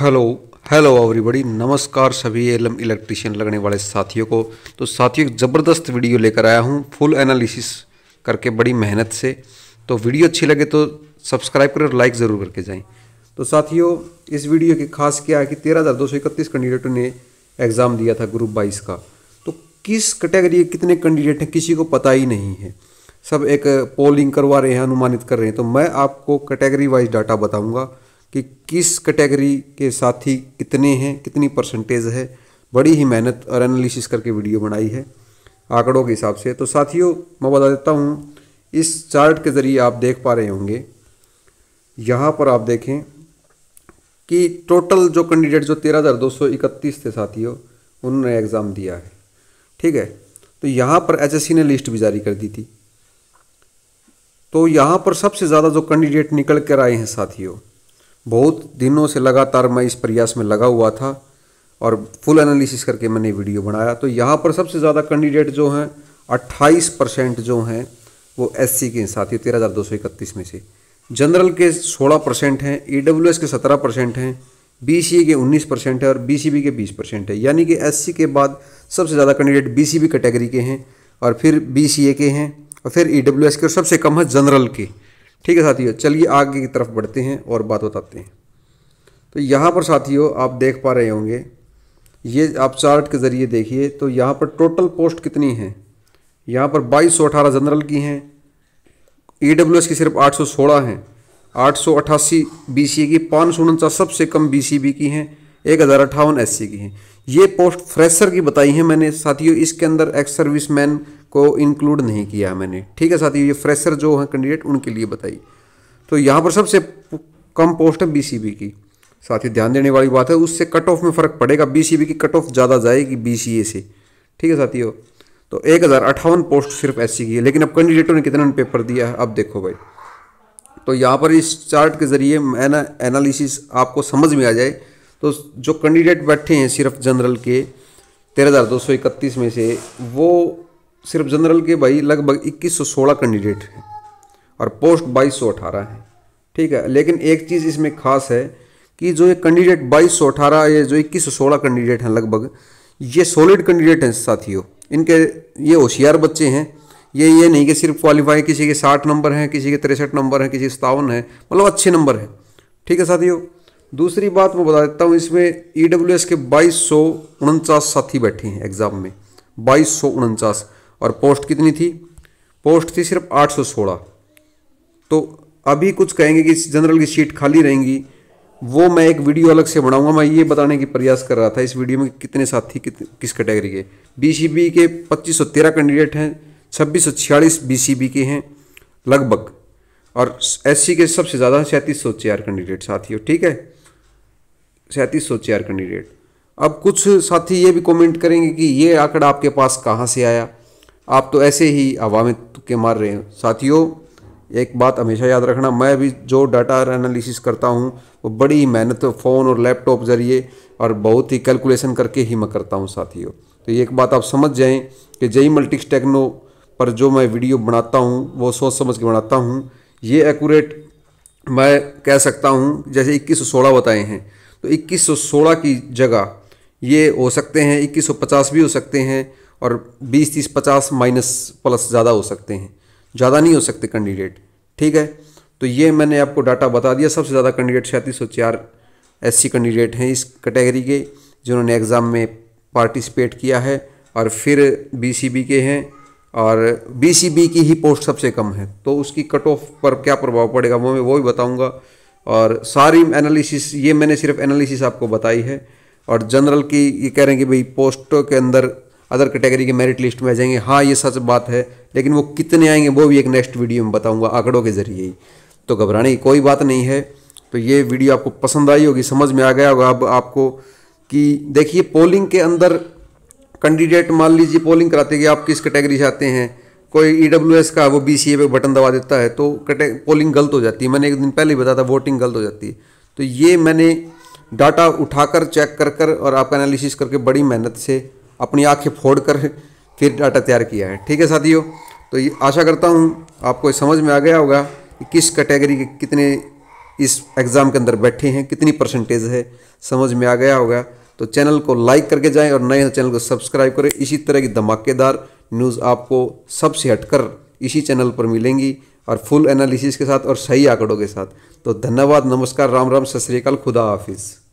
hello hello everybody नमस्कार सभी alum electrician लगने वाले साथियों को तो साथियों एक ज़बरदस्त वीडियो लेकर आया हूँ फुल एनालिसिस करके बड़ी मेहनत से तो वीडियो अच्छी लगे तो सब्सक्राइब करें और लाइक ज़रूर करके जाएं तो साथियों इस वीडियो की खास क्या है कि तेरह हज़ार दो सौ इकतीस कैंडिडेटों ने एग्ज़ाम दिया था ग्रुप बाईस का तो किस कैटेगरी के कितने कैंडिडेट हैं किसी को पता ही नहीं है सब एक पोलिंग करवा रहे हैं अनुमानित कर रहे हैं तो मैं आपको कैटेगरी वाइज डाटा बताऊँगा कि किस कैटेगरी के साथी कितने हैं कितनी परसेंटेज है बड़ी ही मेहनत और एनालिसिस करके वीडियो बनाई है आंकड़ों के हिसाब से तो साथियों मैं बता देता हूँ इस चार्ट के ज़रिए आप देख पा रहे होंगे यहाँ पर आप देखें कि टोटल जो कैंडिडेट जो तेरह हज़ार दो सौ इकतीस थे साथियों उन्होंने एग्ज़ाम दिया है ठीक है तो यहाँ पर एच ने लिस्ट भी जारी कर दी थी तो यहाँ पर सबसे ज़्यादा जो कैंडिडेट निकल कर आए हैं साथियों बहुत दिनों से लगातार मैं इस प्रयास में लगा हुआ था और फुल एनालिसिस करके मैंने वीडियो बनाया तो यहाँ पर सबसे ज़्यादा कैंडिडेट जो हैं 28 परसेंट जो हैं वो एससी के साथी तेरह हज़ार दो सौ इकतीस में से जनरल के 16 परसेंट हैं ई के 17 परसेंट हैं बी के 19 परसेंट है और बी के 20 परसेंट है यानी कि एस के बाद सबसे ज़्यादा कैंडिडेट बी कैटेगरी के हैं और फिर बी के हैं और फिर ई के और सबसे कम है जनरल के ठीक है साथियों चलिए आगे की तरफ बढ़ते हैं और बात बताते हैं तो यहाँ पर साथियों आप देख पा रहे होंगे ये आप चार्ट के ज़रिए देखिए तो यहाँ पर टोटल पोस्ट कितनी हैं यहाँ पर बाईस सौ अठारह जनरल की हैं ई डब्ल्यू एस की सिर्फ आठ सौ सोलह हैं आठ सौ अट्ठासी बी सी की पाँच सौ उनचास सबसे कम बी सी बी की हैं एक हज़ार अट्ठावन एस की हैं ये पोस्ट फ्रेशर की बताई है मैंने साथियों इसके अंदर एक्स सर्विस मैन को इंक्लूड नहीं किया है मैंने ठीक है साथियों ये फ्रेशर जो हैं कैंडिडेट उनके लिए बताई तो यहाँ पर सबसे कम पोस्ट है बी की साथ ही ध्यान देने वाली बात है उससे कट ऑफ में फ़र्क पड़ेगा बी की कट ऑफ ज़्यादा जाएगी बी से ठीक है साथियों तो एक हज़ार अट्ठावन पोस्ट सिर्फ एस की है लेकिन अब कैंडिडेटों ने कितना पेपर दिया है अब देखो भाई तो यहाँ पर इस चार्ट के ज़रिए एनालिसिस आपको समझ में आ जाए तो जो कैंडिडेट बैठे हैं सिर्फ जनरल के तेरह हज़ार दो सौ इकतीस में से वो सिर्फ जनरल के भाई लगभग इक्कीस सौ सोलह कैंडिडेट हैं और पोस्ट बाईस सौ अठारह हैं ठीक है लेकिन एक चीज़ इसमें खास है कि जो ये कैंडिडेट बाईस सौ अठारह ये जो इक्कीस सौ सोलह कैंडिडेट हैं लगभग ये सॉलिड कैंडिडेट हैं साथियों इनके ये होशियार बच्चे हैं ये ये नहीं कि सिर्फ क्वालिफाई किसी के साठ नंबर हैं किसी के तिरसठ नंबर हैं किसी के सतावन है मतलब अच्छे नंबर हैं ठीक है साथियों दूसरी बात मैं बता देता हूँ इसमें ई e के बाईस साथी बैठे हैं एग्ज़ाम में बाईस और पोस्ट कितनी थी पोस्ट थी सिर्फ 816 तो अभी कुछ कहेंगे कि जनरल की सीट खाली रहेंगी वो मैं एक वीडियो अलग से बनाऊंगा मैं ये बताने की प्रयास कर रहा था इस वीडियो में कितने साथी कित, किस कैटेगरी के बीसीबी के पच्चीस सौ तेरह कैंडिडेट हैं छब्बीस सौ छियालीस के हैं लगभग और एससी के सबसे ज़्यादा सैंतीस सौ चार कैंडिडेट साथियों ठीक है सैंतीस सौ चेयर कैंडिडेट अब कुछ साथी ये भी कमेंट करेंगे कि ये आंकड़ा आपके पास कहाँ से आया आप तो ऐसे ही हवा में तुक्के मार रहे हैं साथियों एक बात हमेशा याद रखना मैं भी जो डाटा एनालिसिस करता हूँ वो बड़ी मेहनत फ़ोन और लैपटॉप ज़रिए और बहुत ही कैलकुलेशन करके ही मैं करता हूँ साथियों तो ये एक बात आप समझ जाएं कि जई मल्टिक्स टेक्नो पर जो मैं वीडियो बनाता हूँ वो सोच समझ के बनाता हूँ ये एकूरेट मैं कह सकता हूँ जैसे इक्कीस सौ सोलह बताए हैं तो 2116 की जगह ये हो सकते हैं 2150 भी हो सकते हैं और 20 तीस पचास माइनस प्लस ज़्यादा हो सकते हैं ज़्यादा नहीं हो सकते कैंडिडेट ठीक है तो ये मैंने आपको डाटा बता दिया सबसे ज़्यादा कैंडिडेट छत्तीस सौ चार एस कैंडिडेट हैं इस कैटेगरी के जिन्होंने एग्ज़ाम में पार्टिसिपेट किया है और फिर बी के हैं और बी की ही पोस्ट सबसे कम है तो उसकी कट ऑफ पर क्या प्रभाव पड़ेगा वो मैं वो भी बताऊँगा और सारी एनालिसिस ये मैंने सिर्फ एनालिसिस आपको बताई है और जनरल की ये कह रहे हैं कि भाई पोस्टों के अंदर अदर कैटेगरी के मेरिट लिस्ट में आ जाएंगे हाँ ये सच बात है लेकिन वो कितने आएंगे वो भी एक नेक्स्ट वीडियो में बताऊंगा आंकड़ों के जरिए ही तो घबराने की कोई बात नहीं है तो ये वीडियो आपको पसंद आई होगी समझ में आ गया होगा अब आपको कि देखिए पोलिंग के अंदर कैंडिडेट मान लीजिए पोलिंग कराते कि आप किस कैटेगरी से आते हैं कोई ई e का वो बी पे बटन दबा देता है तो कटे पोलिंग गलत हो जाती है मैंने एक दिन पहले ही बताया था वोटिंग गलत हो जाती है तो ये मैंने डाटा उठाकर चेक कर कर और आपका एनालिसिस करके बड़ी मेहनत से अपनी आंखें फोड़ कर फिर डाटा तैयार किया है ठीक है साथियों तो ये आशा करता हूँ आपको समझ में आ गया होगा कि किस कैटेगरी के कितने इस एग्ज़ाम के अंदर बैठे हैं कितनी परसेंटेज है समझ में आ गया होगा तो चैनल को लाइक करके जाएं और नए चैनल तो को सब्सक्राइब करें इसी तरह की धमाकेदार न्यूज़ आपको सबसे हटकर इसी चैनल पर मिलेंगी और फुल एनालिसिस के साथ और सही आंकड़ों के साथ तो धन्यवाद नमस्कार राम राम सत श्रीकाल खुदा हाफिज़